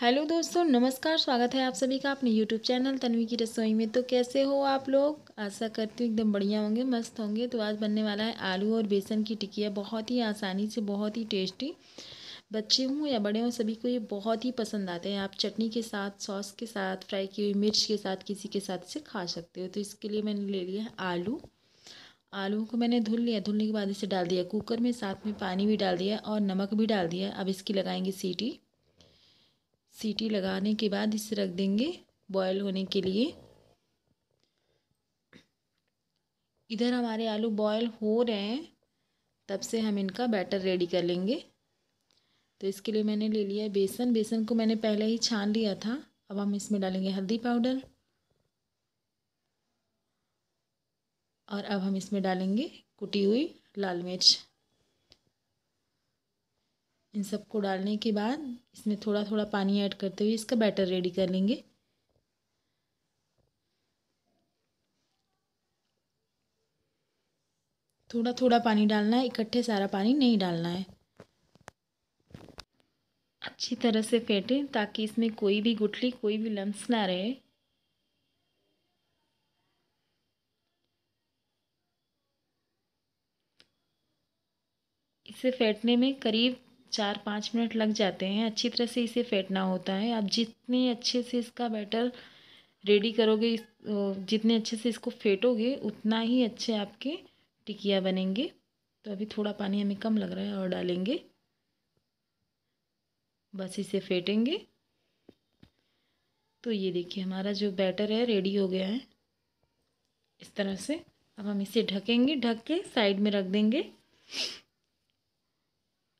hello दोस्तों नमस्कार स्वागत है आप सभी का अपने यूट्यूब चैनल तनवी की रसोई में तो कैसे हो आप लोग आशा करती हूँ एकदम बढ़िया होंगे मस्त होंगे तो आज बनने वाला है आलू और बेसन की टिकिया बहुत ही आसानी से बहुत ही टेस्टी बच्चे हों या बड़े हों सभी को ये बहुत ही पसंद आते हैं आप चटनी के साथ सॉस के साथ फ्राई की हुई मिर्च के साथ किसी के साथ इसे खा सकते हो तो इसके लिए मैंने ले लिया है आलू आलू को मैंने धुल लिया धुलने के बाद इसे डाल दिया कुकर में साथ में पानी भी डाल दिया और नमक भी डाल दिया अब इसकी लगाएंगे सीटी सीटी लगाने के बाद इसे रख देंगे बॉयल होने के लिए इधर हमारे आलू बॉयल हो रहे हैं तब से हम इनका बैटर रेडी कर लेंगे तो इसके लिए मैंने ले लिया है बेसन बेसन को मैंने पहले ही छान लिया था अब हम इसमें डालेंगे हल्दी पाउडर और अब हम इसमें डालेंगे कुटी हुई लाल मिर्च इन सबको डालने के बाद इसमें थोड़ा थोड़ा पानी ऐड करते हुए इसका बैटर रेडी कर लेंगे थोड़ा थोड़ा पानी डालना है इकट्ठे सारा पानी नहीं डालना है अच्छी तरह से फेंटें ताकि इसमें कोई भी गुठली कोई भी लम्स ना रहे इसे फेंटने में करीब चार पाँच मिनट लग जाते हैं अच्छी तरह से इसे फेंटना होता है आप जितने अच्छे से इसका बैटर रेडी करोगे जितने अच्छे से इसको फेंटोगे उतना ही अच्छे आपके टिकिया बनेंगे तो अभी थोड़ा पानी हमें कम लग रहा है और डालेंगे बस इसे फेंटेंगे तो ये देखिए हमारा जो बैटर है रेडी हो गया है इस तरह से अब हम इसे ढकेंगे ढक के साइड में रख देंगे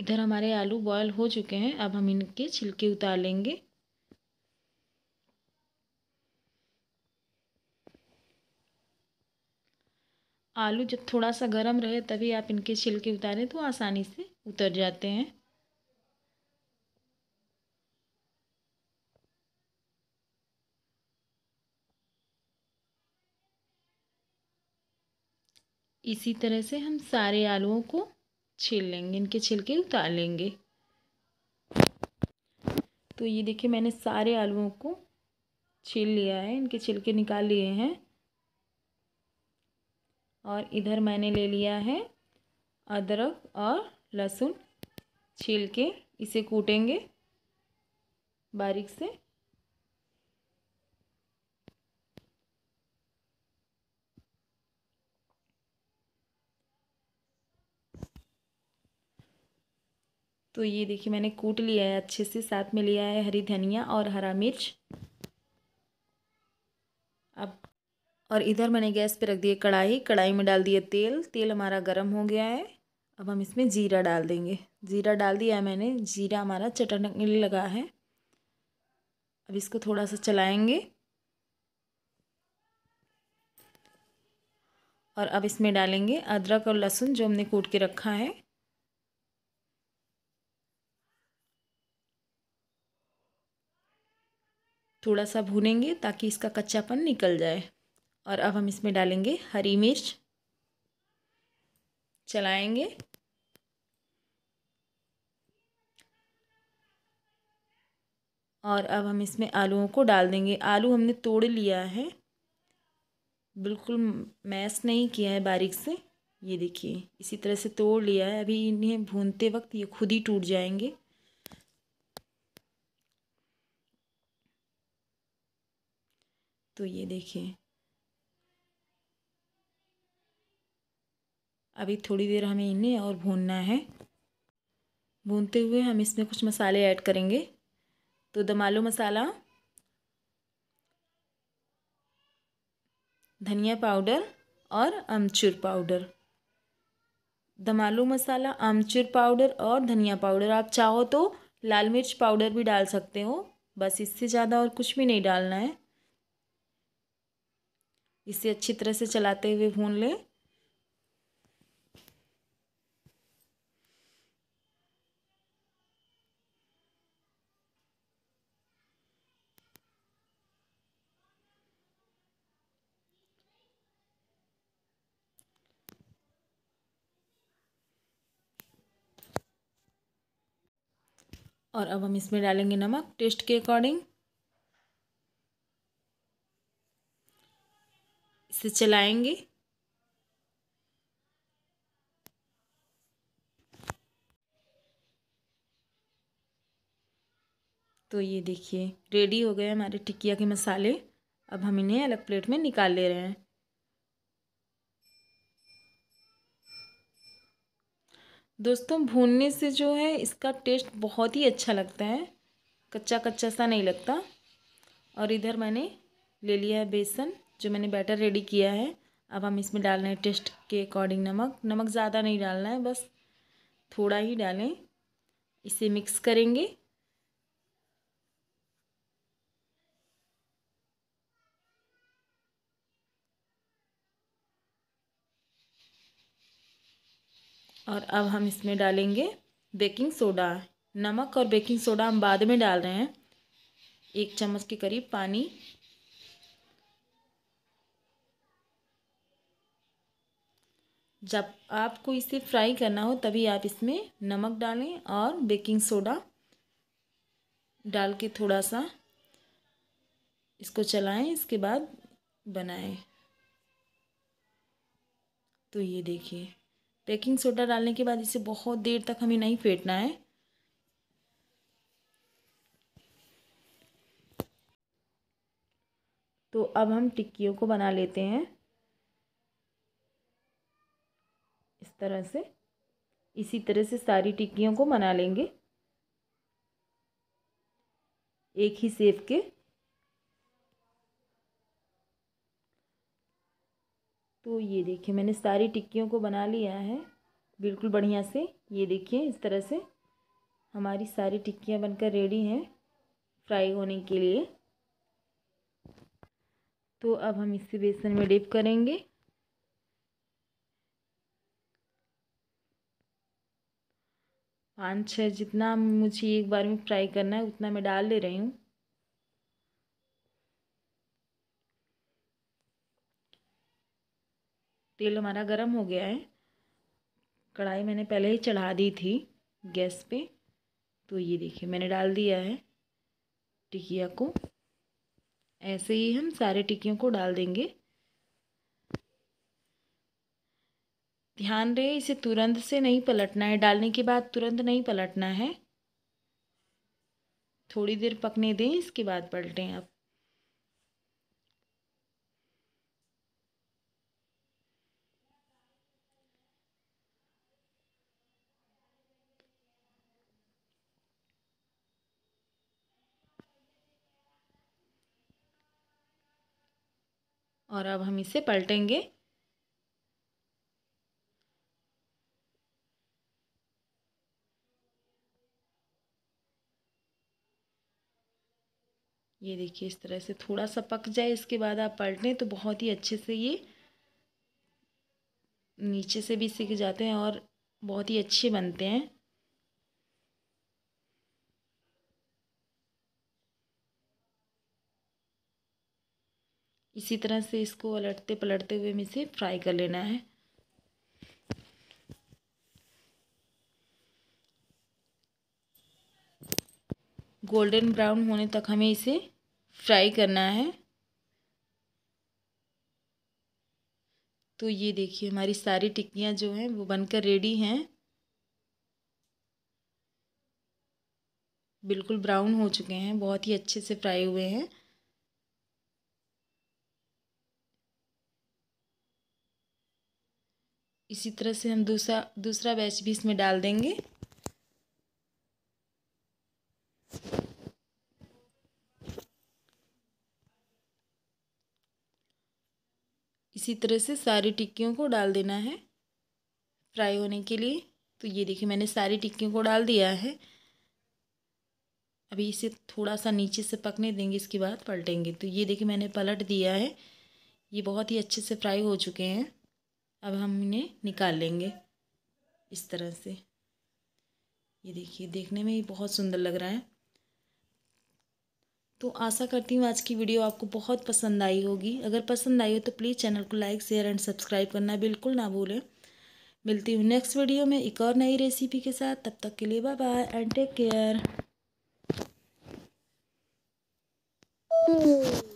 इधर हमारे आलू बॉयल हो चुके हैं अब हम इनके छिलके उतार लेंगे आलू जब थोड़ा सा गर्म रहे तभी आप इनके छिलके उतारें तो आसानी से उतर जाते हैं इसी तरह से हम सारे आलुओं को छील लेंगे इनके छिलके उतार लेंगे तो ये देखिए मैंने सारे आलुओं को छील लिया है इनके छिलके निकाल लिए हैं और इधर मैंने ले लिया है अदरक और लहसुन छील के इसे कूटेंगे बारीक से तो ये देखिए मैंने कूट लिया है अच्छे से साथ में लिया है हरी धनिया और हरा मिर्च अब और इधर मैंने गैस पे रख दिया कढ़ाई कढ़ाई में डाल दिया तेल तेल हमारा गर्म हो गया है अब हम इसमें जीरा डाल देंगे जीरा डाल दिया है मैंने जीरा हमारा चटकने लगा है अब इसको थोड़ा सा चलाएंगे और अब इसमें डालेंगे अदरक और लहसुन जो हमने कूट के रखा है थोड़ा सा भूनेंगे ताकि इसका कच्चापन निकल जाए और अब हम इसमें डालेंगे हरी मिर्च चलाएंगे और अब हम इसमें आलूओं को डाल देंगे आलू हमने तोड़ लिया है बिल्कुल मैश नहीं किया है बारीक से ये देखिए इसी तरह से तोड़ लिया है अभी इन्हें भूनते वक्त ये खुद ही टूट जाएंगे तो ये देखिए अभी थोड़ी देर हमें इन्हें और भूनना है भूनते हुए हम इसमें कुछ मसाले ऐड करेंगे तो दमालो मसाला धनिया पाउडर और अमचूर पाउडर दमालू मसाला आमचूर पाउडर और धनिया पाउडर आप चाहो तो लाल मिर्च पाउडर भी डाल सकते हो बस इससे ज़्यादा और कुछ भी नहीं डालना है इसे अच्छी तरह से चलाते हुए भून लें और अब हम इसमें डालेंगे नमक टेस्ट के अकॉर्डिंग इसे चलाएंगे तो ये देखिए रेडी हो गए हमारे टिकिया के मसाले अब हम इन्हें अलग प्लेट में निकाल ले रहे हैं दोस्तों भूनने से जो है इसका टेस्ट बहुत ही अच्छा लगता है कच्चा कच्चा सा नहीं लगता और इधर मैंने ले लिया है बेसन जो मैंने बैटर रेडी किया है अब हम इसमें डाल रहे हैं टेस्ट के अकॉर्डिंग नमक नमक ज़्यादा नहीं डालना है बस थोड़ा ही डालें इसे मिक्स करेंगे और अब हम इसमें डालेंगे बेकिंग सोडा नमक और बेकिंग सोडा हम बाद में डाल रहे हैं एक चम्मच के करीब पानी जब आपको इसे फ्राई करना हो तभी आप इसमें नमक डालें और बेकिंग सोडा डाल के थोड़ा सा इसको चलाएं इसके बाद बनाएं तो ये देखिए बेकिंग सोडा डालने के बाद इसे बहुत देर तक हमें नहीं फेंटना है तो अब हम टिक्कियों को बना लेते हैं तरह से इसी तरह से सारी टिक्कियों को बना लेंगे एक ही सेब के तो ये देखिए मैंने सारी टिक्कियों को बना लिया है बिल्कुल बढ़िया से ये देखिए इस तरह से हमारी सारी टिक्कियाँ बनकर रेडी हैं फ्राई होने के लिए तो अब हम इसे बेसन में डिप करेंगे पाँच छः जितना मुझे एक बार में फ्राई करना है उतना मैं डाल ले रही हूँ तेल हमारा गरम हो गया है कढ़ाई मैंने पहले ही चढ़ा दी थी गैस पे तो ये देखिए मैंने डाल दिया है टिकिया को ऐसे ही हम सारे टिकियों को डाल देंगे ध्यान रहे इसे तुरंत से नहीं पलटना है डालने के बाद तुरंत नहीं पलटना है थोड़ी देर पकने दें इसके बाद पलटें आप और अब हम इसे पलटेंगे ये देखिए इस तरह से थोड़ा सा पक जाए इसके बाद आप पलटें तो बहुत ही अच्छे से ये नीचे से भी सीख जाते हैं और बहुत ही अच्छे बनते हैं इसी तरह से इसको अलटते पलटते हुए हम इसे फ्राई कर लेना है गोल्डन ब्राउन होने तक हमें इसे फ्राई करना है तो ये देखिए हमारी सारी टिक्कियाँ जो हैं वो बनकर रेडी हैं बिल्कुल ब्राउन हो चुके हैं बहुत ही अच्छे से फ्राई हुए हैं इसी तरह से हम दूसरा दूसरा बैच भी इसमें डाल देंगे इसी तरह से सारी टिक्कियों को डाल देना है फ्राई होने के लिए तो ये देखिए मैंने सारी टिक्कियों को डाल दिया है अभी इसे थोड़ा सा नीचे से पकने देंगे इसके बाद पलटेंगे तो ये देखिए मैंने पलट दिया है ये बहुत ही अच्छे से फ्राई हो चुके हैं अब हम इन्हें निकाल लेंगे इस तरह से ये देखिए देखने में ही बहुत सुंदर लग रहा है तो आशा करती हूँ आज की वीडियो आपको बहुत पसंद आई होगी अगर पसंद आई हो तो प्लीज़ चैनल को लाइक शेयर एंड सब्सक्राइब करना बिल्कुल ना भूलें मिलती हूँ नेक्स्ट वीडियो में एक और नई रेसिपी के साथ तब तक के लिए bye bye and take care